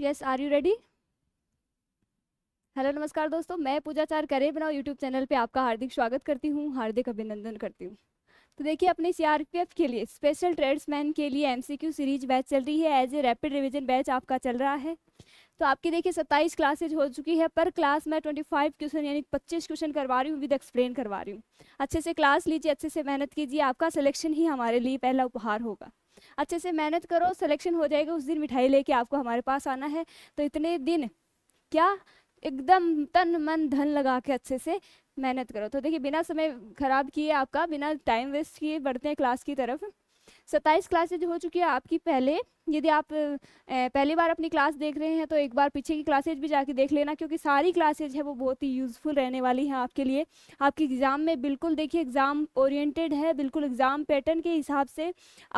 yes are you ready hello नमस्कार दोस्तों मैं पूजा चार करे बनाओ यूट्यूब चैनल पे आपका हार्दिक स्वागत करती हूँ हार्दिक अभिनंदन करती हूँ तो देखिए अपने सीआरपीएफ के लिए स्पेशल ट्रेड्समैन के लिए एमसीक्यू सीरीज बैच चल रही है as a rapid revision batch आपका चल रहा है तो आपकी देखिए सत्ताईस क्लासेज हो चुकी है पर क्लास मैं ट्वेंटी फाइव क्वेश्चन यानी पच्चीस क्वेश्चन करवा रही हूँ विद एक्सप्लेन करवा रही हूँ अच्छे से क्लास लीजिए अच्छे से मेहनत कीजिए आपका सिलेक्शन ही हमारे लिए पहला उपहार होगा अच्छे से मेहनत करो सिलेक्शन हो जाएगा उस दिन मिठाई लेके आपको हमारे पास आना है तो इतने दिन क्या एकदम तन मन धन लगा के अच्छे से मेहनत करो तो देखिए बिना समय ख़राब किए आपका बिना टाइम वेस्ट किए बढ़ते हैं क्लास की तरफ सत्ताईस क्लासेज हो चुकी है आपकी पहले यदि आप पहली बार अपनी क्लास देख रहे हैं तो एक बार पीछे की क्लासेज भी जाके देख लेना क्योंकि सारी क्लासेज है वो बहुत ही यूज़फुल रहने वाली हैं आपके लिए आपके एग्ज़ाम में बिल्कुल देखिए एग्ज़ाम ओरिएंटेड है बिल्कुल एग्ज़ाम पैटर्न के हिसाब से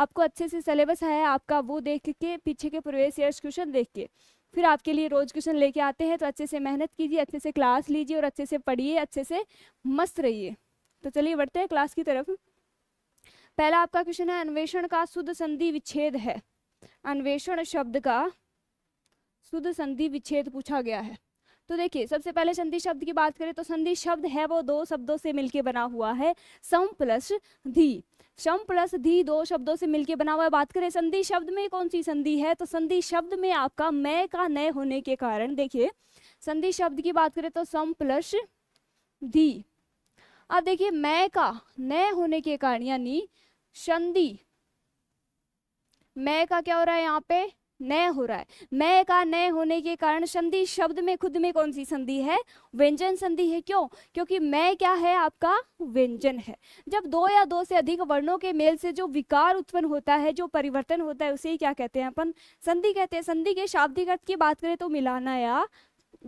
आपको अच्छे से सलेबस है आपका वो देख के पीछे के प्रवेश ईयर्स क्वेश्चन देख के फिर आपके लिए रोज़ क्वेश्चन लेके आते हैं तो अच्छे से मेहनत कीजिए अच्छे से क्लास लीजिए और अच्छे से पढ़िए अच्छे से मस्त रहिए तो चलिए बढ़ते हैं क्लास की तरफ पहला आपका क्वेश्चन है अन्वेषण का शुद्ध संधि विच्छेद है अन्वेषण शब्द का शुद्ध संधि विच्छेद पूछा गया है तो देखिए सबसे पहले संधि शब्द की बात करें तो संधि शब्द है वो दो शब्दों से मिलकर बना हुआ है सम प्लस धी सम प्लस धी दो शब्दों से मिलकर बना हुआ है बात करें संधि शब्द में कौन सी संधि है तो संधि शब्द में आपका मैं का नय होने के कारण देखिए संधि शब्द की बात करें तो सम प्लस धी अब देखिए मैं का नय होने के कारण यानी संधि मैं का क्या हो रहा है यहाँ पे न हो रहा है मैं का न होने के कारण संधि शब्द में खुद में कौन सी संधि है व्यंजन संधि है क्यों क्योंकि मैं क्या है आपका व्यंजन है जब दो या दो से अधिक वर्णों के मेल से जो विकार उत्पन्न होता है जो परिवर्तन होता है उसे ही क्या कहते हैं अपन संधि कहते हैं संधि के शाब्दिक अर्थ की बात करें तो मिलाना या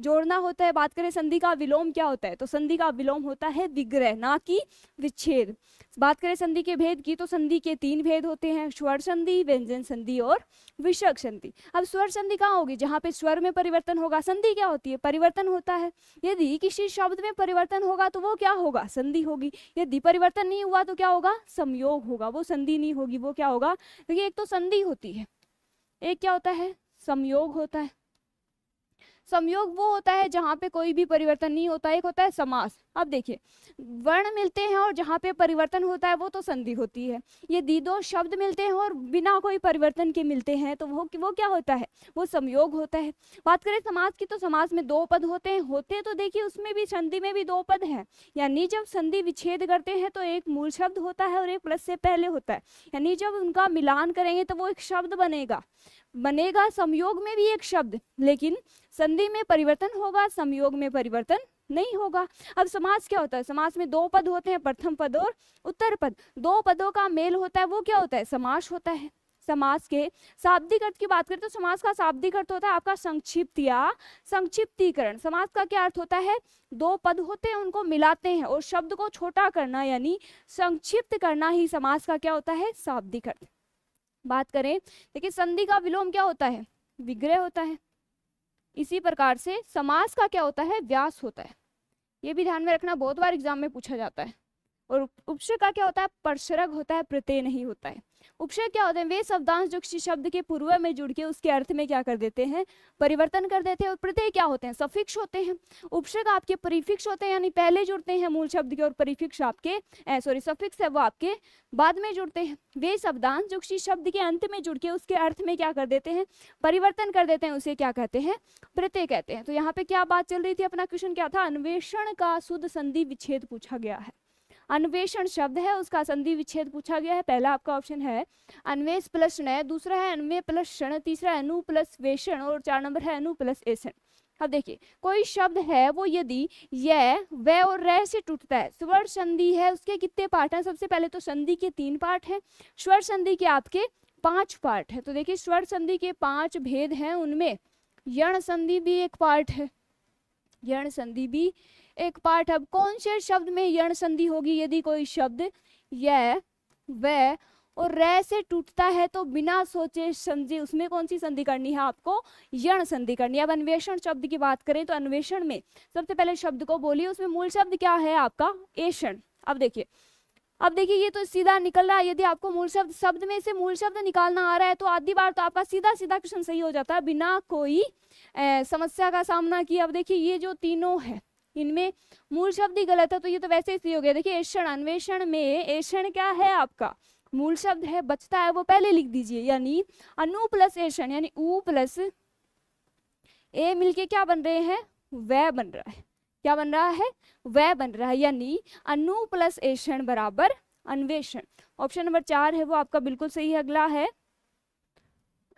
जोड़ना होता है बात करें संधि का विलोम क्या होता है तो संधि का विलोम होता है विग्रह ना कि विच्छेद बात करें संधि के भेद की तो संधि के तीन भेद होते हैं स्वर संधि व्यंजन संधि और विषयक संधि अब स्वर संधि कहाँ होगी जहाँ पे स्वर में परिवर्तन होगा संधि क्या होती है परिवर्तन होता है यदि किसी शब्द में परिवर्तन होगा तो वो क्या होगा संधि होगी यदि परिवर्तन नहीं हुआ तो क्या होगा संयोग होगा वो संधि नहीं होगी वो क्या होगा क्योंकि एक तो संधि होती है एक क्या होता है संयोग होता है संयोग वो होता है जहाँ पे कोई भी परिवर्तन नहीं होता एक होता है समास अब देखिए वर्ण मिलते हैं और जहाँ पे परिवर्तन होता है वो तो संधि होती है ये दी दो शब्द मिलते हैं और बिना कोई परिवर्तन के मिलते हैं तो वो वो क्या होता है वो संयोग होता है बात करें समाज की तो समाज में दो पद होते हैं होते तो देखिए उसमें भी संधि में भी दो पद हैं यानी जब संधि विच्छेद करते हैं तो एक मूल शब्द होता है और एक प्लस से पहले होता है यानी जब उनका मिलान करेंगे तो वो एक शब्द बनेगा बनेगा संयोग में भी एक शब्द लेकिन संधि में परिवर्तन होगा संयोग में परिवर्तन नहीं होगा अब समाज क्या होता है समाज में दो पद होते हैं प्रथम पद और उत्तर पद दो पदों का मेल होता है वो क्या होता है समास होता है समाज के शाब्दिक अर्थ की बात करें तो समाज का शाब्दिक अर्थ होता है आपका संक्षिप्त या संक्षिप्तीकरण समाज का क्या अर्थ होता है दो पद होते हैं उनको मिलाते हैं और शब्द को छोटा करना यानी संक्षिप्त करना ही समाज का क्या होता है शाब्दिक अर्थ बात करें देखिए संधि का विलोम क्या होता है विग्रह होता है इसी प्रकार से समाज का क्या होता है व्यास होता है ये भी ध्यान में रखना बहुत बार एग्जाम में पूछा जाता है और उपसर्ग का क्या होता है परसर्ग होता है प्रत्यय नहीं होता है उपशय क्या होते हैं वे शब्दांश जो किसी शब्द के पूर्व में जुड़ के उसके अर्थ में क्या कर देते हैं परिवर्तन कर देते हैं और प्रत्यय क्या होते हैं सफिक्स होते हैं उपशय आपके परिफिक्स होते हैं यानी पहले जुड़ते हैं मूल शब्द के और परिफिक्स आपके सॉरी सफिक्स है वो आपके बाद में जुड़ते हैं वे शब्दांश जो किसी शब्द के अंत में जुड़ के उसके अर्थ में क्या कर देते हैं परिवर्तन कर देते हैं उसे क्या कहते हैं प्रत्यय कहते हैं तो यहाँ पे क्या बात चल रही थी अपना क्वेश्चन क्या था अन्वेषण का शुद्ध संधि विच्छेद पूछा गया है अन्वेषण शब्द है उसका संधि विच्छेद पूछा गया है पहला आपका ऑप्शन है अन्वेष प्लस नय दूसरा है अन्वे प्लस क्षण तीसरा अनु प्लस वेषण और चार नंबर है अनु प्लस एसन अब देखिए कोई शब्द है वो यदि यह व और रह से टूटता है स्वर संधि है उसके कितने पार्ट हैं सबसे पहले तो संधि के तीन पार्ट हैं स्वर संधि के आपके पांच पार्ट है तो देखिए स्वर संधि के पांच भेद हैं उनमें यण संधि भी एक पार्ट है यण संधि भी एक पार्ट अब कौन से शब्द में यण संधि होगी यदि कोई शब्द यह वह और र से टूटता है तो बिना सोचे समझे उसमें कौन सी संधि करनी है आपको यण संधि करनी है अब अन्वेषण शब्द की बात करें तो अन्वेषण में सबसे पहले शब्द को बोलिए उसमें मूल शब्द क्या है आपका एषण अब देखिए अब देखिए ये तो सीधा निकल रहा है यदि आपको मूल शब्द शब्द में से मूल शब्द निकालना आ रहा है तो आधी बार तो आपका सीधा सीधा क्वेश्चन सही हो जाता है बिना कोई ए, समस्या का सामना किए अब देखिए ये जो तीनों है इनमें मूल शब्द ही गलत है तो ये तो वैसे ही हो गया देखिए ऐषण अन्वेषण में ऐषण क्या है आपका मूल शब्द है बचता है वो पहले लिख दीजिए यानी अनु प्लस ऐषण यानी ऊ प्लस ए मिलके क्या बन रहे हैं वह बन रहा है क्या बन रहा है वह बन रहा है यानी अनु प्लस ऐषण बराबर अन्वेषण ऑप्शन नंबर चार है वो आपका बिल्कुल सही अगला है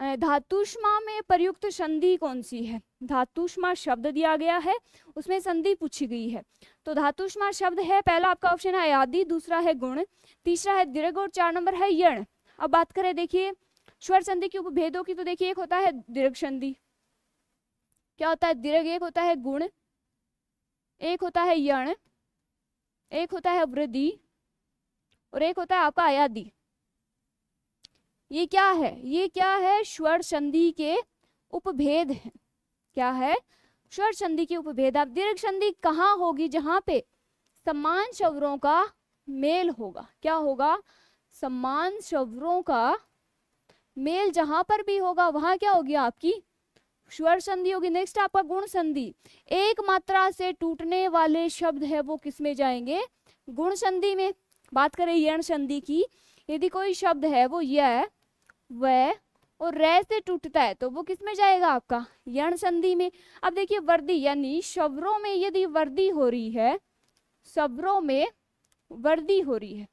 धातुष्मा में प्रयुक्त संधि कौन सी है धातुष्मा शब्द दिया गया है उसमें संधि पूछी गई है तो धातुष्मा शब्द है पहला आपका ऑप्शन है आदि दूसरा है गुण तीसरा है दीर्घ और चार नंबर है यण अब बात करें देखिए स्वर संधि के उपभेदों की तो देखिए एक होता है दीर्घ संधि क्या होता है दीर्घ एक होता है गुण एक होता है यण एक होता है वृद्धि और एक होता है आपका आयादी ये क्या है ये क्या है स्वर संधि के उपभेद है क्या है स्वर संधि के उपभेद आप दीर्घ संधि कहाँ होगी जहाँ पे समान शवरों का मेल होगा क्या होगा समान शवरों का मेल जहां पर भी होगा वहां क्या होगी आपकी स्वर संधि होगी नेक्स्ट आपका गुण संधि एक मात्रा से टूटने वाले शब्द है वो किस में जाएंगे गुण संधि में बात करें यण संधि की यदि कोई शब्द है वो यह है वह और रह से टूटता है तो वो किस में जाएगा आपका यण संधि में अब देखिए वर्दी यानी शबरों में यदि वर्दी हो रही है शबरों में वर्दी हो रही है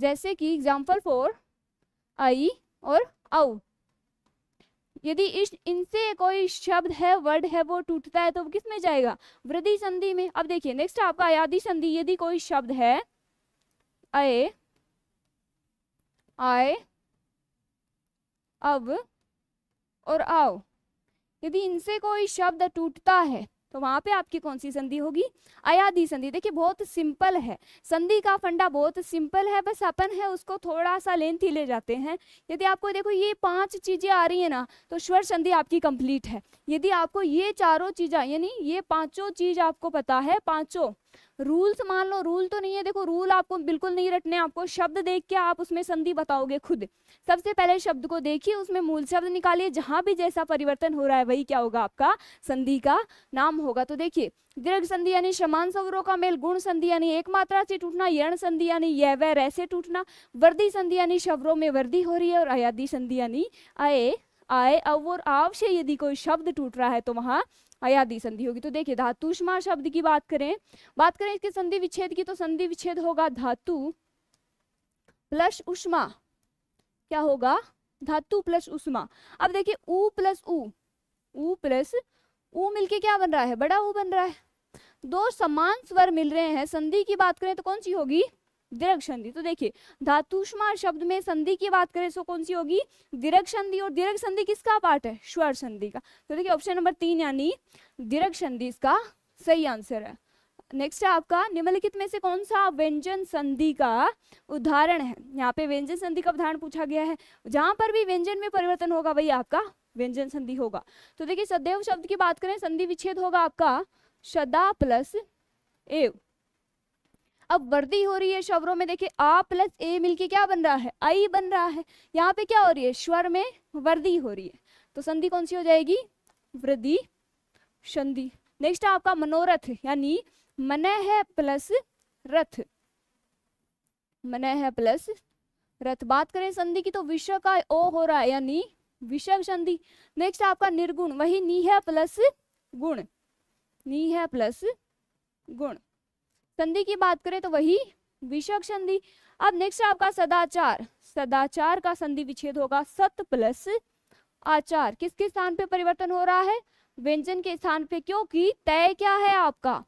जैसे कि एग्जाम्पल फोर आई और औ यदि इस इनसे कोई शब्द है वर्ड है वो टूटता है तो किस में जाएगा वृद्धि संधि में अब देखिए नेक्स्ट आपका आयादी संधि यदि कोई शब्द है अय आय अब और आओ यदि इनसे कोई शब्द टूटता है तो वहां पे आपकी कौन सी संधि होगी अयाधि संधि देखिए बहुत सिंपल है संधि का फंडा बहुत सिंपल है बस अपन है उसको थोड़ा सा लेंथ ही ले जाते हैं यदि आपको देखो ये पांच चीज़ें आ रही है ना तो स्वर संधि आपकी कंप्लीट है यदि आपको ये चारों चीज़ें यानी ये पांचों चीज़ आपको पता है पांचों रूल्स मान लो रूल तो नहीं है देखो रूल आपको बिल्कुल नहीं रटने आपको शब्द देख के आप उसमें संधि बताओगे खुद सबसे पहले शब्द को देखिए उसमें मूल शब्द निकालिए जहां भी जैसा परिवर्तन हो रहा है वही क्या होगा आपका संधि का नाम होगा तो देखिए दीर्घ संधि यानी समान स्वरों का मेल गुण संधि यानी एक मात्रा से टूटना यण संधि यानी यह वह रैसे टूटना वर्दी संधि यानी शब्दों में वर्दी हो रही है और अयादी संधि यानी आए आए अब और आव यदि कोई शब्द टूट रहा है तो वहां अयादी संधि होगी तो देखिए धातुष्मा शब्द की बात करें बात करें इसके संधि विच्छेद की तो संधि विच्छेद होगा धातु प्लस उष्मा क्या होगा धातु प्लस उष्मा अब देखिए ऊ प्लस ऊ ऊ प्लस ऊ मिलके क्या बन रहा है बड़ा ऊ बन रहा है दो समान स्वर मिल रहे हैं संधि की बात करें तो कौन सी होगी दीर्घ संधि तो देखिए धातुष्मा शब्द में संधि की बात करें तो कौन सी होगी दीर्घ संधि और दीर्घ संधि किसका पार्ट है स्वर संधि का तो देखिए ऑप्शन नंबर तीन यानी दीर्घ संधि इसका सही आंसर है नेक्स्ट है आपका निम्नलिखित में से कौन सा व्यंजन संधि का उदाहरण है यहाँ पे व्यंजन संधि का उदाहरण पूछा गया है जहां पर भी व्यंजन में परिवर्तन होगा वही आपका व्यंजन संधि होगा तो देखिए सदैव शब्द की बात करें संधि विच्छेद होगा आपका सदा प्लस एव अब वर्दी हो रही है शवरों में देखिए आ प्लस ए मिलके क्या बन रहा है आई बन रहा है यहाँ पे क्या हो रही है स्वर में वर्दी हो रही है तो संधि कौन सी हो जाएगी वृद्धि संधि नेक्स्ट आपका मनोरथ यानी मन है प्लस रथ मन है प्लस रथ बात करें संधि की तो विषय का ओ हो रहा है यानी विषय संधि नेक्स्ट आपका निर्गुण वही नी है प्लस गुण नी है प्लस गुण संधि की बात करें तो वही विषक संधि अब नेक्स्ट आपका सदाचार सदाचार का संधि विच्छेद होगा सत प्लस आचार किसके स्थान पे परिवर्तन हो रहा है व्यंजन के स्थान पे क्योंकि तय क्या है आपका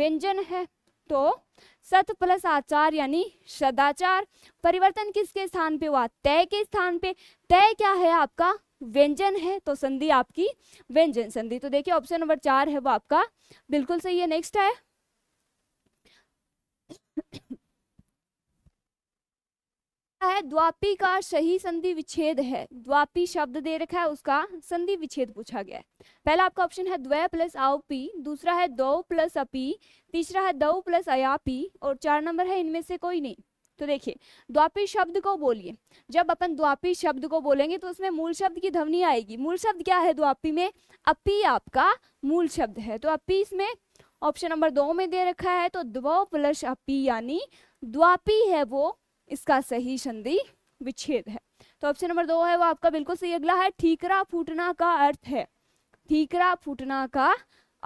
व्यंजन है तो सत प्लस आचार यानी सदाचार परिवर्तन किसके स्थान पे हुआ तय के स्थान पे तय क्या है आपका व्यंजन है तो संधि आपकी व्यंजन संधि तो देखिए ऑप्शन नंबर चार है वो आपका बिल्कुल सही है नेक्स्ट है है द्वापी का सही संधि विच्छेद है द्वापी शब्द दे रखा है उसका संधि विच्छेद पूछा गया है पहला आपका ऑप्शन है द्वय प्लस आवपी दूसरा है दो प्लस अपी तीसरा है दौ प्लस अयापी और चार नंबर है इनमें से कोई नहीं तो देखिए द्वापी शब्द को बोलिए जब अपन द्वापी शब्द को बोलेंगे तो उसमें मूल शब्द की ध्वनि आएगी मूल शब्द क्या है द्वापी में अपी आपका मूल शब्द है तो अपी इसमें ऑप्शन नंबर दो में दे रखा है तो द्वप्लश अपी यानी द्वापी है वो इसका सही संधि विच्छेद है तो ऑप्शन नंबर दो है वो आपका बिल्कुल सही अगला है ठीकरा फूटना का अर्थ है ठीकरा फूटना का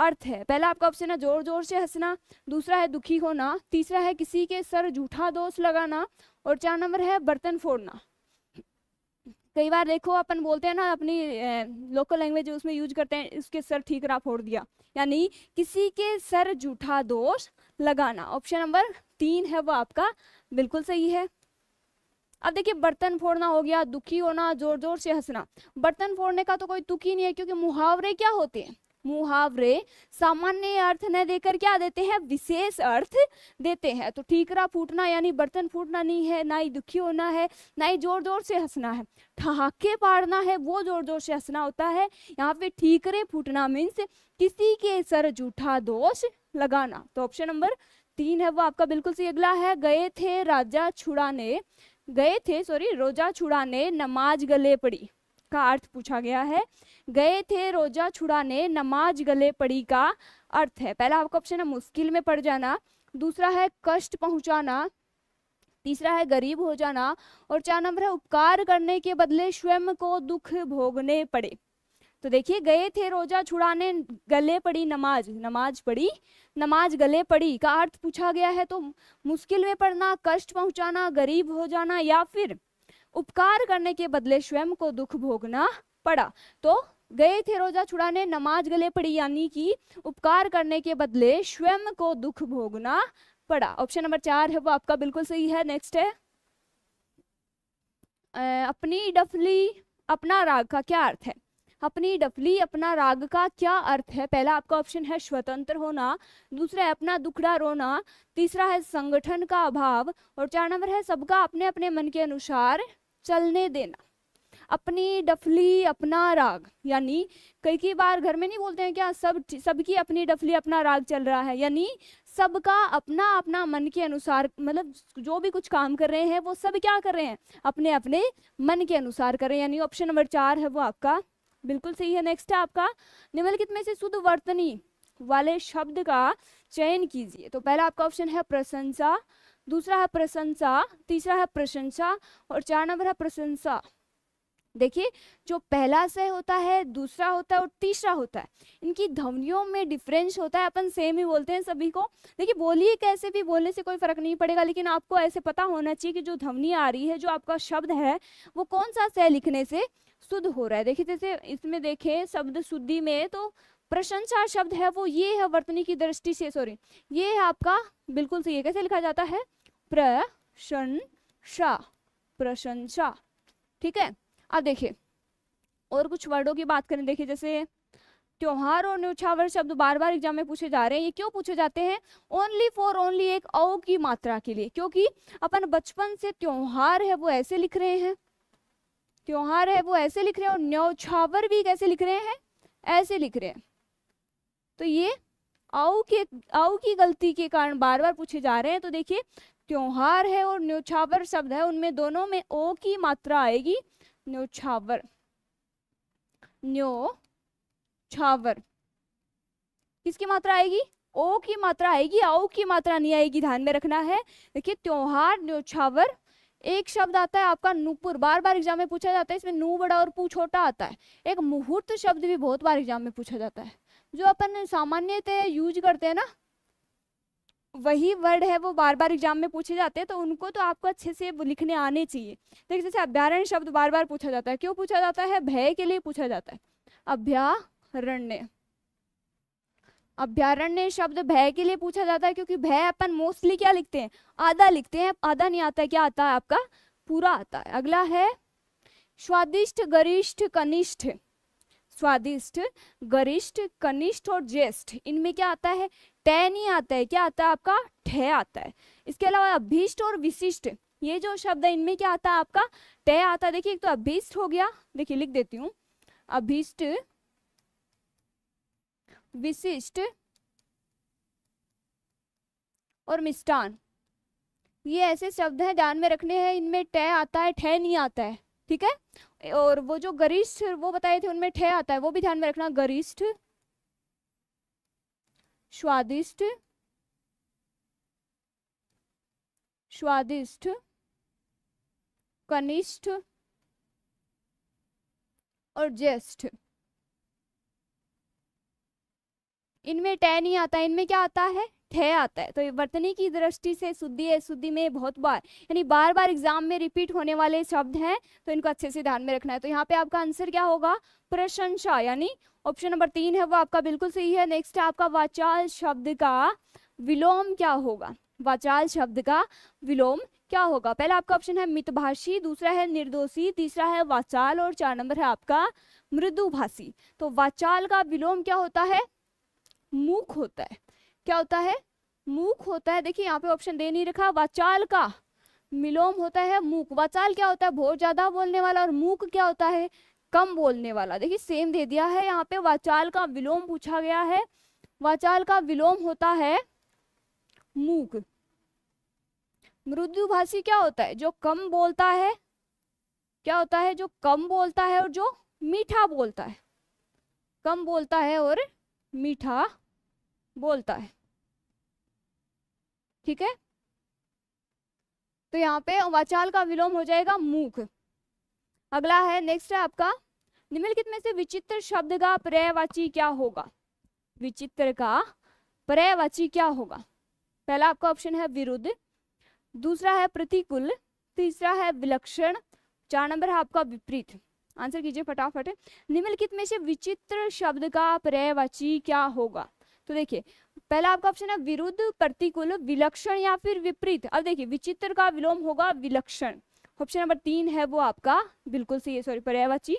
अर्थ है पहला आपका ऑप्शन है जोर जोर से हंसना दूसरा है दुखी होना तीसरा है किसी के सर झूठा दोष लगाना और चार नंबर है बर्तन फोड़ना कई बार देखो अपन बोलते हैं ना अपनी लोकल लैंग्वेज उसमें यूज करते हैं उसके सर ठीकरा फोड़ दिया यानी किसी के सर जूठा दोष लगाना ऑप्शन नंबर तीन है वो आपका बिल्कुल सही है अब देखिए बर्तन फोड़ना हो गया दुखी होना जोर जोर से हंसना बर्तन फोड़ने का तो कोई दुखी नहीं है क्योंकि मुहावरे क्या होते हैं मुहावरे सामान्य अर्थ न देकर क्या देते हैं विशेष अर्थ देते हैं तो ठीकरा फूटना यानी बर्तन फूटना नहीं है ना ही दुखी होना है ना ही जोर जोर से हंसना है ठहाके पाड़ना है वो जोर जोर से हंसना होता है यहाँ पे ठीकरे फूटना मीन्स किसी के सर जूठा दोष लगाना तो ऑप्शन नंबर तीन है वो आपका बिल्कुल सही अगला है गए थे राजा छुड़ाने गए थे सॉरी रोजा छुड़ाने नमाज गले पड़ी का अर्थ पूछा गया है गए थे रोजा छुड़ाने नमाज गले पड़ी का अर्थ है पहला आपका ऑप्शन है मुश्किल में पड़ जाना दूसरा है कष्ट पहुंचाना तीसरा है गरीब हो जाना और चार नंबर है उपकार करने के बदले स्वयं को दुख भोगने पड़े तो देखिए गए थे रोजा छुड़ाने गले पड़ी नमाज नमाज पड़ी नमाज गले पड़ी का अर्थ पूछा गया है तो मुश्किल में पड़ना कष्ट पहुंचाना गरीब हो जाना या फिर उपकार करने के बदले स्वयं को दुख भोगना पड़ा तो गए थे रोजा छुड़ाने नमाज गले पड़ी यानी कि उपकार करने के बदले स्वयं को दुख भोगना पड़ा ऑप्शन नंबर चार है वो आपका बिल्कुल सही है नेक्स्ट है अपनी डफली अपना राग का क्या अर्थ है अपनी डफली अपना राग का क्या अर्थ है पहला आपका ऑप्शन है स्वतंत्र होना दूसरा है अपना दुखड़ा रोना तीसरा है संगठन का अभाव और चार नंबर है सबका अपने अपने मन के अनुसार चलने देना अपनी डफली अपना राग यानी कई कई बार घर में नहीं बोलते हैं क्या हाँ, सब सबकी अपनी डफली अपना राग चल रहा है यानी सबका अपना अपना मन के अनुसार मतलब जो भी कुछ काम कर रहे हैं वो सब क्या कर रहे हैं अपने अपने मन के अनुसार कर रहे हैं यानी ऑप्शन नंबर चार है वो आपका बिल्कुल सही है नेक्स्ट है आपका निम्नलिखित में से शुद्ध वर्तनी वाले शब्द का चयन कीजिए तो पहला आपका ऑप्शन है प्रशंसा दूसरा है प्रशंसा तीसरा है प्रशंसा और चार नंबर है प्रशंसा देखिए जो पहला से होता है दूसरा होता है और तीसरा होता है इनकी ध्वनियों में डिफरेंस होता है अपन सेम ही बोलते हैं सभी को देखिए बोलिए कैसे भी बोलने से कोई फर्क नहीं पड़ेगा लेकिन आपको ऐसे पता होना चाहिए कि जो ध्वनि आ रही है जो आपका शब्द है वो कौन सा से लिखने से शुद्ध हो रहा है देखिए जैसे इसमें देखें शब्द शुद्धि में तो प्रशंसा शब्द है वो ये है वर्तनी की दृष्टि से सॉरी ये है आपका बिल्कुल सही है कैसे लिखा जाता है प्रशंसा प्रशंसा ठीक है अब देखिए और कुछ वर्डों की बात करें देखिए जैसे त्योहार और न्यूछावर शब्द बार बार एग्जाम में पूछे जा रहे हैं ये क्यों पूछे जाते हैं ओनली फॉर ओनली एक औ की मात्रा के लिए क्योंकि अपन बचपन से त्योहार है वो ऐसे लिख रहे हैं त्योहार है वो ऐसे लिख रहे हैं और न्यौछावर भी कैसे लिख रहे हैं ऐसे लिख रहे हैं तो ये औ के औ की गलती के कारण बार बार पूछे जा रहे हैं तो देखिए त्योहार है और न्योछावर शब्द है उनमें दोनों में ओ की मात्रा आएगी न्योछावर न्यो छावर किसकी मात्रा आएगी ओ की मात्रा आएगी आओ की मात्रा नहीं आएगी ध्यान में रखना है देखिए त्योहार न्योछावर एक शब्द आता है आपका नूपुर बार बार एग्जाम में पूछा जाता है इसमें नू बड़ा और पू छोटा आता है एक मुहूर्त शब्द भी बहुत बार एग्जाम में पूछा जाता है जो अपन सामान्यतः यूज करते हैं ना वही वर्ड है वो बार बार एग्जाम में पूछे जाते हैं तो उनको तो आपको अच्छे से लिखने आने चाहिए देखिए जैसे अभ्यारण्य शब्द बार बार पूछा जाता है क्यों पूछा जाता है भय के लिए पूछा जाता है अभ्यारण्य अभ्यारण्य शब्द भय के लिए पूछा जाता है क्योंकि भय अपन मोस्टली क्या लिखते हैं आधा लिखते हैं आधा नहीं आता है क्या आता है आपका पूरा आता है अगला है स्वादिष्ट गरिष्ठ कनिष्ठ स्वादिष्ट गरिष्ठ कनिष्ठ और ज्येष्ठ इनमें क्या आता है टय नहीं आता है क्या आता है आपका ठय आता है इसके अलावा अभीष्ट और विशिष्ट ये जो शब्द है इनमें क्या आता है आपका टय आता है देखिए एक तो अभीष्ट हो गया देखिए लिख देती हूँ अभीष्ट विशिष्ट और मिष्टान ये ऐसे शब्द हैं ध्यान में रखने हैं इनमें टय आता है ठय नहीं आता है ठीक है और वो जो गरिष्ठ वो बताए थे उनमें ठह आता है वो भी ध्यान में रखना गरिष्ठ स्वादिष्ट स्वादिष्ट कनिष्ठ और ज्येष्ठ इनमें टह नहीं आता इनमें क्या आता है ठे आता है तो वर्तनी की दृष्टि से शुद्धि है शुद्धि में बहुत बार यानी बार बार एग्जाम में रिपीट होने वाले शब्द हैं तो इनको अच्छे से ध्यान में रखना है तो यहाँ पे आपका आंसर क्या होगा प्रशंसा यानी ऑप्शन नंबर तीन है वो आपका बिल्कुल सही है नेक्स्ट है आपका वाचाल शब्द का विलोम क्या होगा वाचाल शब्द का विलोम क्या होगा पहला आपका ऑप्शन है मितभाषी दूसरा है निर्दोषी तीसरा है वाचाल और चार नंबर है आपका मृदुभाषी तो वाचाल का विलोम क्या होता है मुख होता है क्या होता है मूक होता है देखिए यहाँ पे ऑप्शन दे नहीं रखा वाचाल का मिलोम होता है मूक वाचाल क्या होता है बहुत ज्यादा बोलने वाला और मूक क्या होता है कम बोलने वाला देखिए सेम दे दिया है यहाँ पे वाचाल का विलोम पूछा गया है वाचाल का विलोम होता है मूक मृदुभाषी क्या होता है जो कम बोलता है क्या होता है जो कम बोलता है और जो मीठा बोलता है कम बोलता है और मीठा बोलता है ठीक है तो यहाँ पे वाचाल का विलोम हो जाएगा मुख अगला है नेक्स्ट है आपका निम्नलिखित में से विचित्र शब्द का पर्यायवाची क्या होगा विचित्र का पर्यायवाची क्या होगा पहला आपका ऑप्शन है विरुद्ध दूसरा है प्रतिकूल तीसरा है विलक्षण चार नंबर है आपका विपरीत आंसर कीजिए फटाफट निम्नलिखित में से विचित्र शब्द का पर्यायवाची क्या होगा तो देखिए पहला आपका ऑप्शन है विरुद्ध प्रतिकूल विलक्षण या फिर विपरीत अब देखिए विचित्र का विलोम होगा विलक्षण ऑप्शन नंबर तीन है वो आपका बिल्कुल सही है सॉरी पर्यायवाची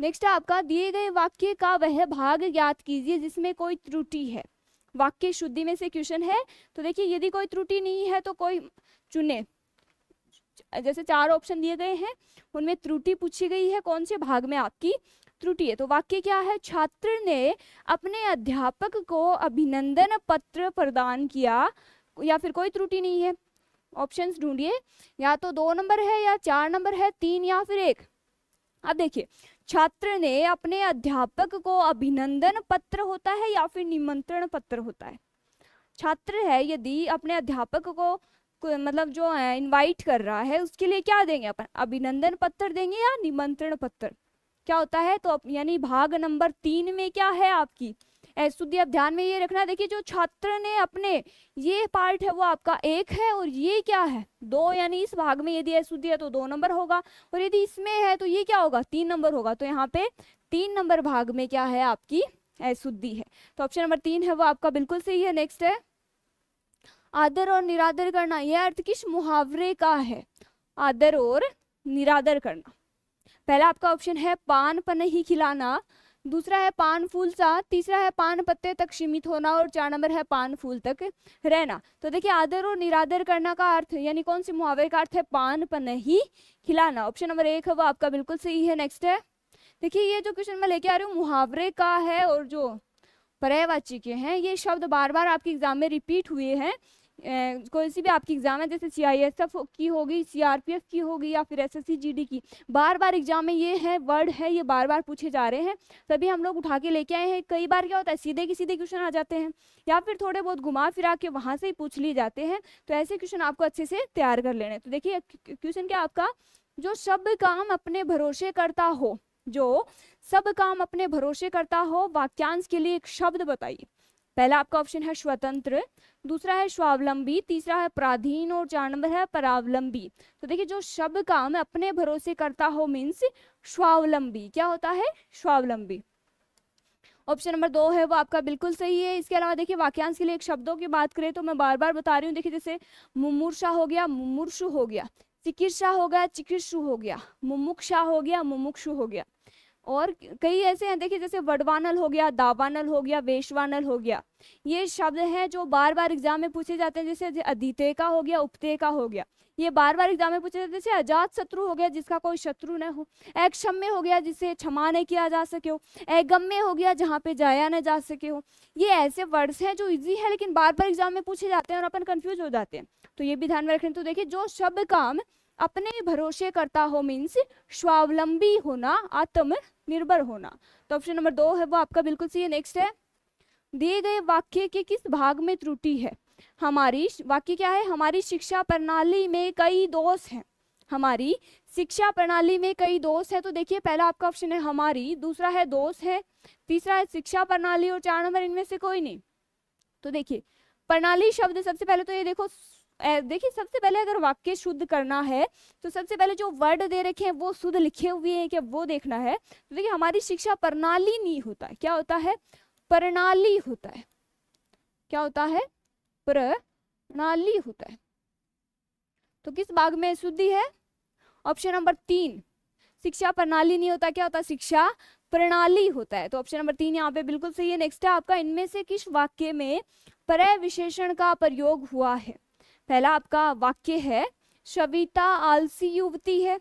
नेक्स्ट है आपका दिए गए वाक्य का वह भाग ज्ञात कीजिए जिसमें कोई त्रुटि है वाक्य शुद्धि में से क्वेश्चन है तो देखिए यदि कोई त्रुटि नहीं है तो कोई चुने जैसे चार ऑप्शन दिए गए हैं उनमें त्रुटि पूछी गई है कौन से भाग में आपकी त्रुटि है तो वाक्य क्या है छात्र ने अपने अध्यापक को अभिनंदन पत्र प्रदान किया या फिर कोई त्रुटि नहीं है ऑप्शंस ढूंढिए या तो दो नंबर है या चार नंबर है तीन या फिर एक अब देखिए छात्र ने अपने अध्यापक को अभिनंदन पत्र होता है या फिर निमंत्रण पत्र होता है छात्र है यदि अपने अध्यापक को मतलब जो है इनवाइट कर रहा है उसके लिए क्या देंगे अपन अभिनंदन पत्र देंगे या निमंत्रण पत्र क्या होता है तो यानी भाग नंबर तीन में क्या है आपकी स्तुति आप ध्यान में ये रखना देखिए जो छात्र ने अपने ये पार्ट है वो आपका एक है और ये क्या है दो यानी इस भाग में यदि स्तुति है तो दो नंबर होगा और यदि इसमें है तो ये क्या होगा तीन नंबर होगा तो यहाँ पे तीन नंबर भाग में क्या है आपकी शुद्धि है तो ऑप्शन नंबर तीन है वो आपका बिल्कुल सही है नेक्स्ट है आदर और निरादर करना यह अर्थ किस मुहावरे का है आदर और निरादर करना पहला आपका ऑप्शन है पान पर नहीं खिलाना दूसरा है पान फूल सा तीसरा है पान पत्ते तक सीमित होना और चार नंबर है पान फूल तक रहना तो देखिए आदर और निरादर करना का अर्थ यानी कौन से मुहावरे का अर्थ है पान पर नहीं खिलाना ऑप्शन नंबर एक है वो आपका बिल्कुल सही है नेक्स्ट है देखिए ये जो क्वेश्चन मैं लेके आ रही हूँ मुहावरे का है और जो पर्यायवाची के हैं ये शब्द बार बार आपके एग्जाम में रिपीट हुए हैं कोई सी भी आपकी एग्ज़ाम है जैसे सी आई एस एफ की होगी सी आर पी एफ की होगी या फिर S S C G D की बार बार एग्ज़ाम में ये है वर्ड है ये बार बार पूछे जा रहे हैं तभी हम लोग उठा के लेके आए हैं कई बार क्या होता है सीधे के सीधे क्वेश्चन आ जाते हैं या फिर थोड़े बहुत घुमा फिरा के वहाँ से ही पूछ लिए जाते हैं तो ऐसे क्वेश्चन आपको अच्छे से तैयार कर लेने तो देखिए क्वेश्चन क्या आपका जो सब काम अपने भरोसे करता हो जो सब काम अपने भरोसे करता हो वाक्यांश के लिए एक शब्द बताइए पहला आपका ऑप्शन है स्वतंत्र दूसरा है स्वावलंबी तीसरा है पराधीन और चार नंबर है परावलंबी तो देखिए जो शब्द काम अपने भरोसे करता हो मीन्स स्वावलंबी क्या होता है स्वावलंबी ऑप्शन नंबर दो है वो आपका बिल्कुल सही है इसके अलावा देखिए वाक्यांश के लिए एक शब्दों की बात करें तो मैं बार बार बता रही हूँ देखिए जैसे मुमूर्षा हो गया मुमूर्षु हो गया चिकित्सा हो गया चिकित्सु हो गया मुमुक्षा हो गया मुमुक्षु हो गया और कई ऐसे हैं देखिए जैसे वडवानल हो गया दावानल हो गया वेशवानल हो गया ये शब्द हैं जो बार बार एग्जाम में पूछे जाते हैं जैसे अदिते का हो गया उपते का हो गया ये बार बार एग्जाम में पूछे जाते हैं जैसे अजात शत्रु हो गया जिसका कोई शत्रु न हो अक्षम्य हो गया जिसे क्षमा नहीं किया जा सके हो अगम्य हो गया जहाँ पे जाया न जा सके हो ये ऐसे वर्ड्स हैं जो ईजी है लेकिन बार बार एग्जाम में पूछे जाते हैं और अपन कन्फ्यूज हो जाते हैं तो ये भी ध्यान में रखें तो देखिए जो शब्द काम अपने भरोसे करता हो मीन्स स्वावलंबी होना आत्मनिर्भर होना तो ऑप्शन नंबर दो है वो आपका बिल्कुल सही है नेक्स्ट है दिए गए वाक्य के किस भाग में त्रुटि है हमारी वाक्य क्या है हमारी शिक्षा प्रणाली में कई दोष हैं हमारी शिक्षा प्रणाली में कई दोष हैं तो देखिए पहला आपका ऑप्शन है हमारी दूसरा है दोष है तीसरा है शिक्षा प्रणाली और चार नंबर इनमें से कोई नहीं तो देखिए प्रणाली शब्द सबसे पहले तो ये देखो देखिए सबसे पहले अगर वाक्य शुद्ध करना है तो सबसे पहले जो वर्ड दे रखे हैं वो शुद्ध लिखे हुए हैं क्या वो देखना है तो देखिए हमारी शिक्षा प्रणाली नहीं होता है क्या होता है प्रणाली होता है क्या होता है प्रणाली होता है तो किस भाग में शुद्धि है ऑप्शन नंबर तीन शिक्षा प्रणाली नहीं होता क्या होता शिक्षा प्रणाली होता है तो ऑप्शन नंबर तीन यहाँ पे बिल्कुल सही है नेक्स्ट है आपका इनमें से किस वाक्य में पर विशेषण का प्रयोग हुआ है पहला आपका वाक्य है शविता आलसी युवती है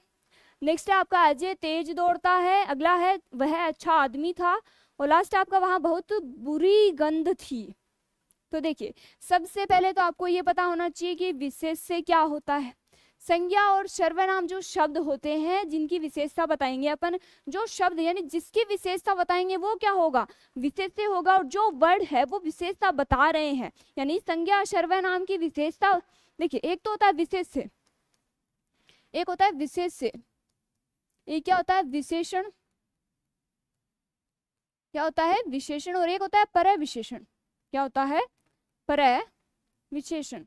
नेक्स्ट है आपका अजय तेज दौड़ता है अगला है वह अच्छा आदमी था और लास्ट आपका वहाँ बहुत बुरी गंध थी तो देखिए सबसे पहले तो आपको ये पता होना चाहिए कि विशेष से क्या होता है संज्ञा और सर्वनाम जो शब्द होते हैं जिनकी विशेषता बताएंगे अपन जो शब्द यानी जिसकी विशेषता बताएंगे वो क्या होगा विशेष होगा और जो वर्ड है वो विशेषता बता रहे हैं यानी संज्ञा सर्वनाम की विशेषता देखिए एक तो होता है विशेष से एक होता है विशेष से ये क्या होता है विशेषण क्या होता है विशेषण और एक होता है पर विशेषण क्या होता है पर विशेषण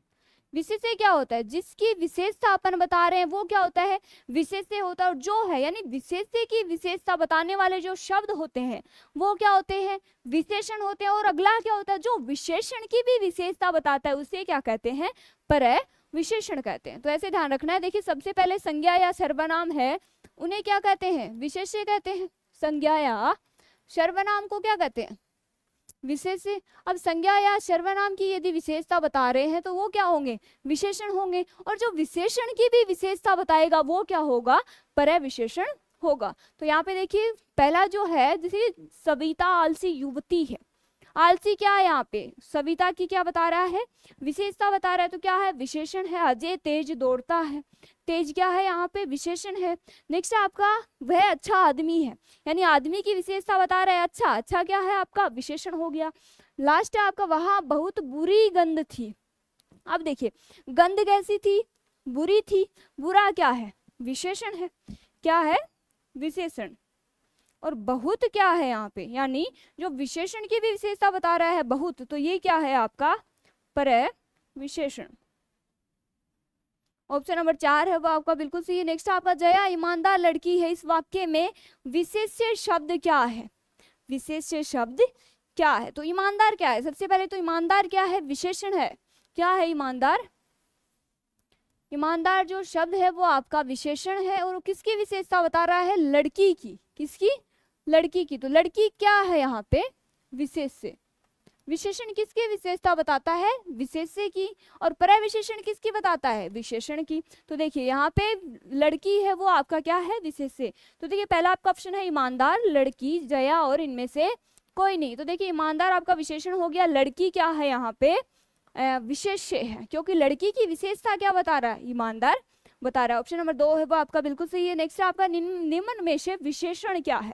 विशेष क्या होता है जिसकी विशेषता अपन बता रहे हैं वो क्या होता है विशेष्य होता है और जो है यानी विशेष्य की विशेषता बताने वाले जो शब्द होते हैं वो क्या होते हैं विशेषण होते हैं और अगला क्या होता है जो विशेषण की भी विशेषता बताता है उसे क्या कहते हैं पर विशेषण कहते हैं तो ऐसे ध्यान रखना है देखिए सबसे पहले संज्ञा या सर्वनाम है उन्हें क्या कहते हैं विशेष्य कहते हैं संज्ञा या सर्वनाम को क्या कहते हैं विशेष अब संज्ञा या सर्वनाम की यदि विशेषता बता रहे हैं तो वो क्या होंगे विशेषण होंगे और जो विशेषण की भी विशेषता बताएगा वो क्या होगा पर विशेषण होगा तो यहाँ पे देखिए पहला जो है जैसे सविता आलसी युवती है आलसी क्या है यहाँ पे सविता की क्या बता रहा है विशेषता बता रहा है तो क्या है विशेषण है अजय तेज दौड़ता है तेज क्या है यहाँ पे विशेषण है नेक्स्ट आपका वह अच्छा आदमी है यानी आदमी की विशेषता बता रहा है अच्छा अच्छा क्या है आपका विशेषण हो गया लास्ट है आपका वहाँ बहुत बुरी गंध थी अब देखिए गंध कैसी थी बुरी थी बुरा क्या है विशेषण है क्या है विशेषण और बहुत क्या है यहाँ पे यानी जो विशेषण की भी विशेषता बता रहा है बहुत तो ये क्या है आपका पर विशेषण ऑप्शन नंबर चार है वो आपका बिल्कुल सही है नेक्स्ट आपका जया ईमानदार लड़की है इस वाक्य में विशेष शब्द क्या है विशेष शब्द क्या है तो ईमानदार क्या है सबसे पहले तो ईमानदार क्या है विशेषण है क्या है ईमानदार ईमानदार जो शब्द है वो आपका विशेषण है और किसकी विशेषता बता रहा है लड़की की किसकी लड़की की तो लड़की क्या है यहाँ पे विशेष से विशेषण किसकी विशेषता बताता है विशेष्य की और पर विशेषण किसकी बताता है विशेषण की तो देखिए यहाँ पे लड़की है वो आपका क्या है विशेष्य तो देखिए पहला आपका ऑप्शन है ईमानदार लड़की जया और इनमें से कोई नहीं तो देखिए ईमानदार आपका विशेषण हो गया लड़की क्या है यहाँ पे विशेष्य है क्योंकि लड़की की विशेषता क्या बता रहा है ईमानदार बता रहा है ऑप्शन नंबर दो है वो आपका बिल्कुल सही है नेक्स्ट आपका निम्न में से विशेषण क्या है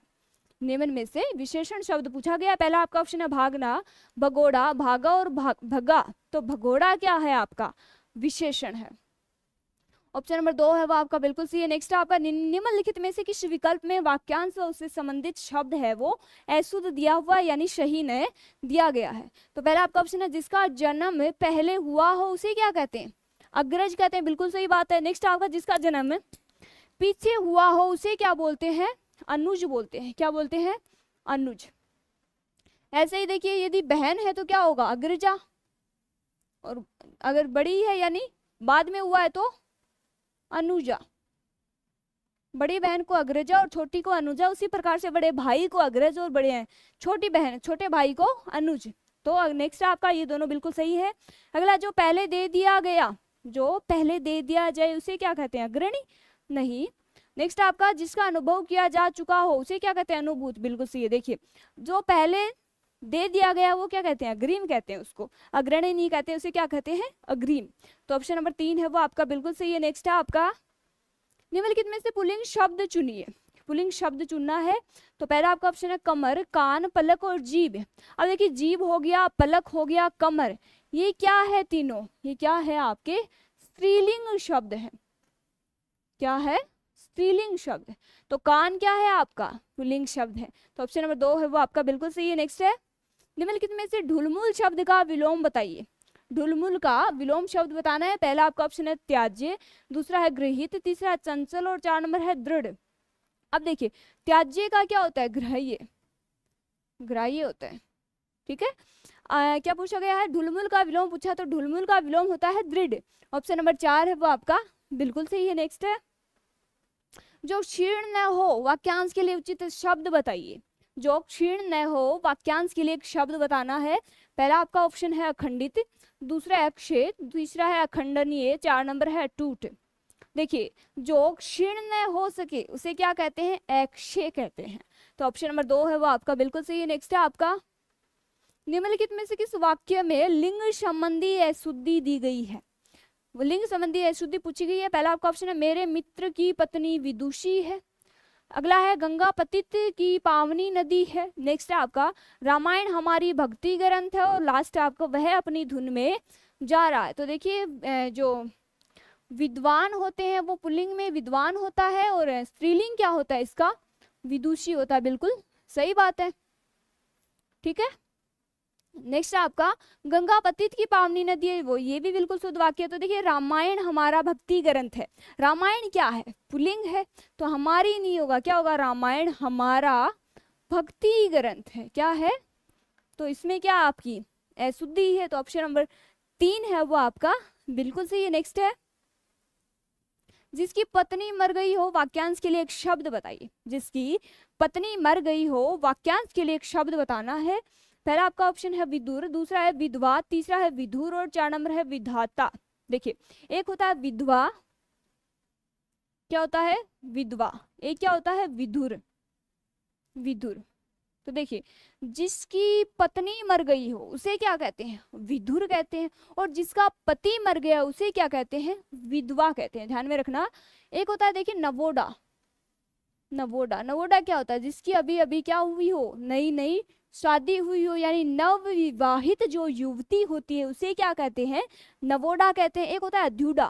निम्न में से विशेषण शब्द पूछा गया पहला आपका ऑप्शन है भागना भगोड़ा भागा और भगा तो भगोड़ा क्या है आपका विशेषण है ऑप्शन नंबर दो है वो आपका बिल्कुल सही है नेक्स्ट आपका निम्नलिखित में से किस विकल्प में वाक्यांश और उससे संबंधित शब्द है वो ऐसुद दिया हुआ यानी शहीन है दिया गया है तो पहला आपका ऑप्शन है जिसका जन्म पहले हुआ हो उसे क्या कहते हैं अग्रज कहते हैं बिल्कुल सही बात है नेक्स्ट आपका जिसका जन्म पीछे हुआ हो उसे क्या बोलते हैं अनुज बोलते हैं क्या बोलते हैं अनुज ऐसे ही देखिए यदि बहन है तो क्या होगा अग्रजा और अगर बड़ी है यानी बाद में हुआ है तो अनुजा बड़ी बहन को अग्रजा और छोटी को अनुजा उसी प्रकार से बड़े भाई को अग्रज और बड़े छोटी बहन छोटे भाई को अनुज तो नेक्स्ट आपका ये दोनों बिल्कुल सही है अगला जो पहले दे दिया गया जो पहले दे दिया जाए उसे क्या कहते हैं अग्रणी नहीं नेक्स्ट आपका जिसका अनुभव किया जा चुका हो उसे क्या कहते हैं अनुभूत बिल्कुल सही है देखिए जो पहले दे दिया गया वो क्या कहते हैं अग्रीम कहते हैं उसको अग्रणी नहीं कहते उसे क्या कहते हैं अग्रीम तो ऑप्शन नंबर तीन है वो आपका बिल्कुल सही है नेक्स्ट है आपका निम्नलिखित में से पुलिंग शब्द चुनिए पुलिंग शब्द चुनना है तो पहला आपका ऑप्शन है कमर कान पलक और जीभ अब देखिए जीभ हो गया पलक हो गया कमर ये क्या है तीनों ये क्या है आपके स्त्रीलिंग शब्द है क्या है स्त्रीलिंग शब्द तो कान क्या है आपका पुलिंग शब्द है तो ऑप्शन नंबर दो है वो आपका बिल्कुल सही है नेक्स्ट है निम्नलिखित में से ढुलमुल शब्द का विलोम बताइए ढुलमुल का विलोम शब्द बताना है पहला आपका ऑप्शन है त्याज्य दूसरा है गृहित तीसरा चंचल और चार नंबर है दृढ़ अब देखिए त्याज्य का क्या होता है ग्राह्य ग्राह्य होता है ठीक है आ, क्या पूछा गया है ढुलमुल का विलोम पूछा तो ढुलमुल का विलोम होता है दृढ़ ऑप्शन नंबर चार है वो आपका बिल्कुल सही है नेक्स्ट है जो क्षीर्ण न हो वाक्यांश के लिए उचित शब्द बताइए जो क्षीर्ण न हो वाक्यांश के लिए एक शब्द बताना है पहला आपका ऑप्शन है अखंडित दूसरा है अक्षय तीसरा है अखंडनीय चार नंबर है टूट देखिए जो क्षीर्ण न हो सके उसे क्या कहते हैं अक्षय कहते हैं तो ऑप्शन नंबर दो है वो आपका बिल्कुल सही है नेक्स्ट है आपका निम्नलिखित में से किस वाक्य में लिंग संबंधी अशुद्धि दी गई है लिंग संबंधी अशुद्धि पूछी गई है पहला आपका ऑप्शन है मेरे मित्र की पत्नी विदुषी है अगला है गंगा पतित की पावनी नदी है नेक्स्ट है आपका रामायण हमारी भक्ति ग्रंथ है और लास्ट है आपका वह अपनी धुन में जा रहा है तो देखिए जो विद्वान होते हैं वो पुलिंग में विद्वान होता है और स्त्रीलिंग क्या होता है इसका विदुषी होता है बिल्कुल सही बात है ठीक है नेक्स्ट आपका गंगा पतित की पावनी नदी है वो ये भी बिल्कुल शुद्ध वाक्य है तो देखिए रामायण हमारा भक्ति ग्रंथ है रामायण क्या है पुलिंग है तो हमारी नहीं होगा क्या होगा रामायण हमारा भक्ति ग्रंथ है क्या है तो इसमें क्या आपकी अशुद्धि है तो ऑप्शन नंबर तीन है वो आपका बिल्कुल सही है नेक्स्ट है जिसकी पत्नी मर गई हो वाक्यांश के लिए एक शब्द बताइए जिसकी पत्नी मर गई हो वाक्यांश के लिए एक शब्द बताना है पहला आपका ऑप्शन है विदुर दूसरा है विधवा तीसरा है विधुर और चार नंबर है विधाता देखिए एक होता है विधवा क्या होता है विधवा एक क्या होता है विधुर विधुर तो देखिए जिसकी पत्नी मर गई हो उसे क्या कहते हैं विधुर कहते हैं और जिसका पति मर गया उसे क्या कहते हैं विधवा कहते हैं ध्यान में रखना एक होता है देखिए नवोडा नवोडा नवोडा क्या होता है जिसकी अभी अभी क्या हुई हो नई नई शादी हुई हो यानी नव विवाहित जो युवती होती है उसे क्या कहते हैं नवोडा कहते हैं एक होता है अध्युडा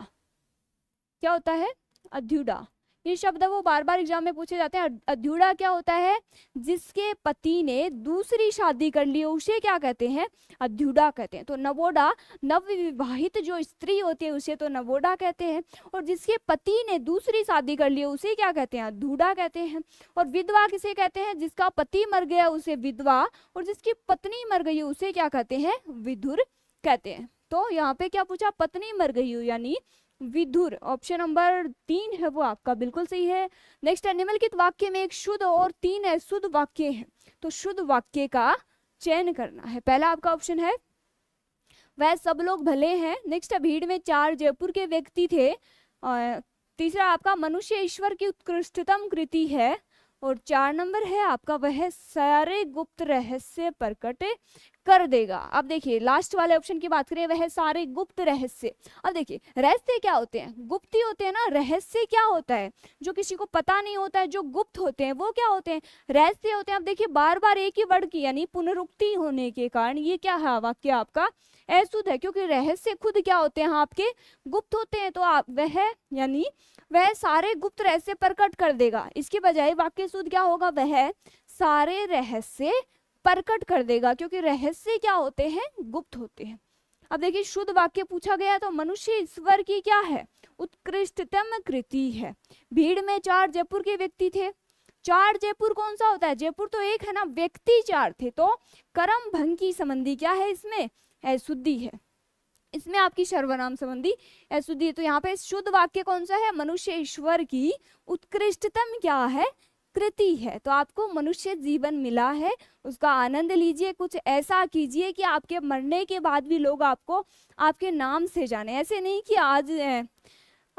क्या होता है अध्युडा ये शब्द वो बार बार एग्जाम में पूछे जाते हैं अध्यूड़ा क्या होता है जिसके पति ने दूसरी शादी कर ली उसे क्या कहते हैं अध्यूड़ा कहते हैं तो नवोडा नवविवाहित जो स्त्री होती है उसे तो नवोडा कहते हैं और जिसके पति ने दूसरी शादी कर ली उसे क्या कहते हैं अधूड़ा कहते हैं और विधवा किसे कहते हैं जिसका पति मर गया उसे विधवा और जिसकी पत्नी मर गई उसे क्या कहते हैं विधुर कहते हैं तो यहाँ पे क्या पूछा पत्नी मर गई हो यानी विधुर ऑप्शन नंबर तीन है वो आपका बिल्कुल सही है नेक्स्ट है निम्नलिखित वाक्य में एक शुद्ध और तीन है शुद्ध वाक्य है तो शुद्ध वाक्य का चयन करना है पहला आपका ऑप्शन है वह सब लोग भले हैं नेक्स्ट है भीड़ में चार जयपुर के व्यक्ति थे तीसरा आपका मनुष्य ईश्वर की उत्कृष्टतम कृति है और चार नंबर है आपका वह सारे गुप्त रहस्य प्रकट कर देगा अब देखिए लास्ट वाले ऑप्शन की बात करें वह सारे गुप्त रहस्य अब देखिए रहस्य क्या होते हैं गुप्त ही होते हैं ना रहस्य क्या होता है जो किसी को पता नहीं होता है जो गुप्त होते हैं वो क्या होते हैं रहस्य होते हैं अब देखिए बार बार एक ही वर्ड की यानी पुनरुक्ति होने के कारण ये क्या है वाक्य आपका अशुद्ध है क्योंकि रहस्य खुद क्या होते हैं आपके गुप्त होते हैं तो आप वह यानी वह सारे गुप्त रहस्य प्रकट कर देगा इसके बजाय वाक्य शुद्ध क्या होगा वह सारे रहस्य प्रकट कर देगा क्योंकि रहस्य क्या होते हैं गुप्त होते हैं अब देखिए शुद्ध वाक्य पूछा गया तो मनुष्य ईश्वर की क्या है उत्कृष्टतम कृति है भीड़ में चार जयपुर के व्यक्ति थे चार जयपुर कौन सा होता है जयपुर तो एक है ना व्यक्ति चार थे तो कर्म भंग की संबंधी क्या है इसमें अशुद्धि है इसमें आपकी सर्वनाम संबंधी अशुद्धि है तो यहाँ पे शुद्ध वाक्य कौन सा है मनुष्य ईश्वर की उत्कृष्टतम क्या है कृति है तो आपको मनुष्य जीवन मिला है उसका आनंद लीजिए कुछ ऐसा कीजिए कि आपके मरने के बाद भी लोग आपको आपके नाम से जाने ऐसे नहीं कि आज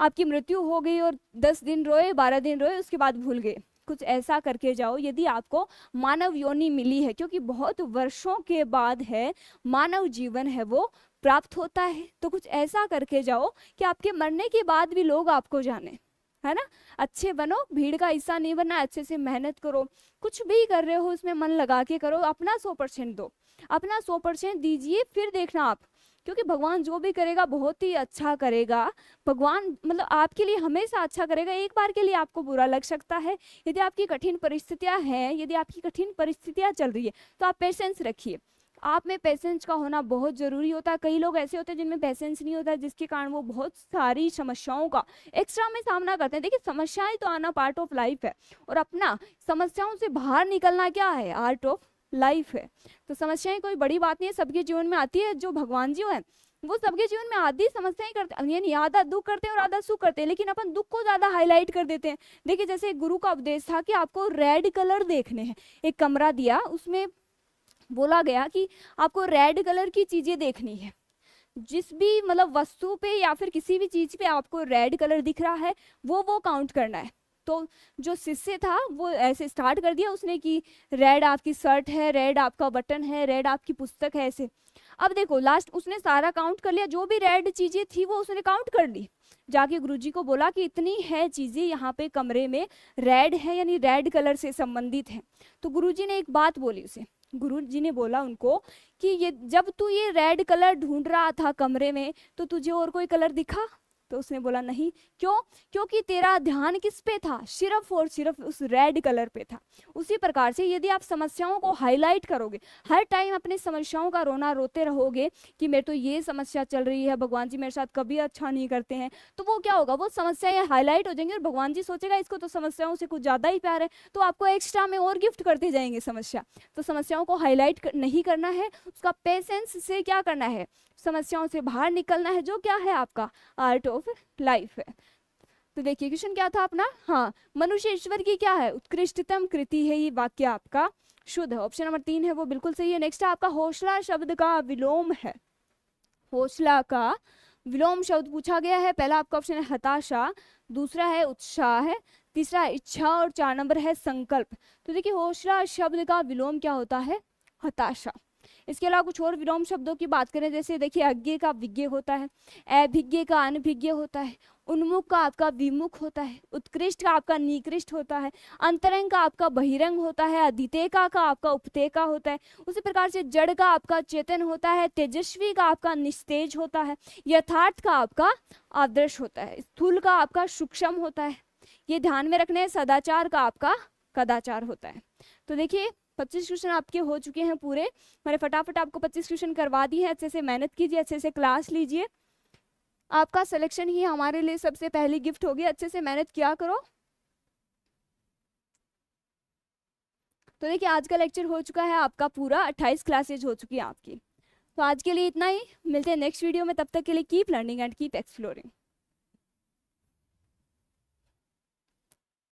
आपकी मृत्यु हो गई और दस दिन रोए बारह दिन रोए उसके बाद भूल गए कुछ ऐसा करके जाओ यदि आपको मानव योनि मिली है क्योंकि बहुत वर्षों के बाद है मानव जीवन है वो प्राप्त होता है तो कुछ ऐसा करके जाओ कि आपके मरने के बाद भी लोग आपको जाने है ना अच्छे बनो भीड़ का हिस्सा नहीं बनना अच्छे से मेहनत करो कुछ भी कर रहे हो उसमें मन लगा के करो अपना सौ परसेंट दो अपना सौ परसेंट दीजिए फिर देखना आप क्योंकि भगवान जो भी करेगा बहुत ही अच्छा करेगा भगवान मतलब आपके लिए हमेशा अच्छा करेगा एक बार के लिए आपको बुरा लग सकता है यदि आपकी कठिन परिस्थितियाँ हैं यदि आपकी कठिन परिस्थितियाँ चल रही है तो आप पेशेंस रखिए आप में पेशेंस का होना बहुत ज़रूरी होता है कई लोग ऐसे होते हैं जिनमें पेशेंस नहीं होता जिसके कारण वो बहुत सारी समस्याओं का एक्स्ट्रा में सामना करते हैं देखिए समस्याएं तो आना पार्ट ऑफ लाइफ है और अपना समस्याओं से बाहर निकलना क्या है आर्ट ऑफ लाइफ है तो समस्याएं कोई बड़ी बात नहीं है सबके जीवन में आती है जो भगवान जी हैं वो सबके जीवन में आधी समस्याएं करते यानी आधा दुख करते हैं और आधा सुख करते हैं लेकिन अपन दुख को ज़्यादा हाईलाइट कर देते हैं देखिए जैसे एक गुरु का उपदेश था कि आपको रेड कलर देखने हैं एक कमरा दिया उसमें बोला गया कि आपको रेड कलर की चीज़ें देखनी है जिस भी मतलब वस्तु पे या फिर किसी भी चीज़ पे आपको रेड कलर दिख रहा है वो वो काउंट करना है तो जो शिष्य था वो ऐसे स्टार्ट कर दिया उसने कि रेड आपकी शर्ट है रेड आपका बटन है रेड आपकी पुस्तक है ऐसे अब देखो लास्ट उसने सारा काउंट कर लिया जो भी रेड चीज़ें थी वो उसने काउंट कर ली जाके गुरुजी को बोला कि इतनी है चीज़ें यहाँ पे कमरे में रेड है यानी रेड कलर से संबंधित है तो गुरुजी ने एक बात बोली उसे गुरु जी ने बोला उनको कि ये जब तू ये रेड कलर ढूंढ रहा था कमरे में तो तुझे और कोई कलर दिखा तो उसने बोला नहीं क्यों क्योंकि तेरा ध्यान किस पे था सिर्फ और सिर्फ उस रेड कलर पे था उसी प्रकार से यदि आप समस्याओं को हाईलाइट करोगे हर टाइम अपनी समस्याओं का रोना रोते रहोगे कि मेरे तो ये समस्या चल रही है भगवान जी मेरे साथ कभी अच्छा नहीं करते हैं तो वो क्या होगा वो समस्याएं हाईलाइट हो जाएंगी और भगवान जी सोचेगा इसको तो समस्याओं से कुछ ज़्यादा ही प्यार है तो आपको एक्स्ट्रा में और गिफ्ट करते जाएंगे समस्या तो समस्याओं को हाईलाइट नहीं करना है उसका पेशेंस से क्या करना है समस्याओं से बाहर निकलना है जो क्या है आपका आर्ट ऑफ लाइफ है तो देखिए क्वेश्चन क्या था अपना हाँ मनुष्य ईश्वर की क्या है उत्कृष्टतम कृति है ये वाक्य आपका शुद्ध है ऑप्शन नंबर तीन है वो बिल्कुल सही है नेक्स्ट है आपका हौसला शब्द का विलोम है हौसला का विलोम शब्द पूछा गया है पहला आपका ऑप्शन है हताशा दूसरा है उत्साह है तीसरा है इच्छा और चार नंबर है संकल्प तो देखिए हौसला शब्द का विलोम क्या होता है हताशा इसके अलावा कुछ और विलोम शब्दों की बात करें जैसे देखिए अज्ञे का विज्ञ होता है अभिज्ञ का अनभिज्ञ होता है उन्मुख का आपका विमुख होता है उत्कृष्ट का आपका निकृष्ट होता है अंतरंग का आपका बहिरंग होता है अधितेका का आपका उपतेका होता है उसी प्रकार से जड़ का आपका चेतन होता है तेजस्वी का आपका निस्तेज होता है यथार्थ का आपका आदर्श होता है स्थूल का आपका सूक्ष्म होता है ये ध्यान में रखने सदाचार का आपका कदाचार होता है तो देखिए पच्चीस क्वेश्चन आपके हो चुके हैं पूरे मैंने फटाफट आपको पच्चीस क्वेश्चन करवा दिए हैं अच्छे से मेहनत कीजिए अच्छे से क्लास लीजिए आपका सिलेक्शन ही हमारे लिए सबसे पहली गिफ्ट होगी अच्छे से मेहनत किया करो तो देखिए आज का लेक्चर हो चुका है आपका पूरा अट्ठाईस क्लासेज हो चुकी है आपकी तो आज के लिए इतना ही मिलते हैं नेक्स्ट वीडियो में तब तक के लिए keep learning and keep exploring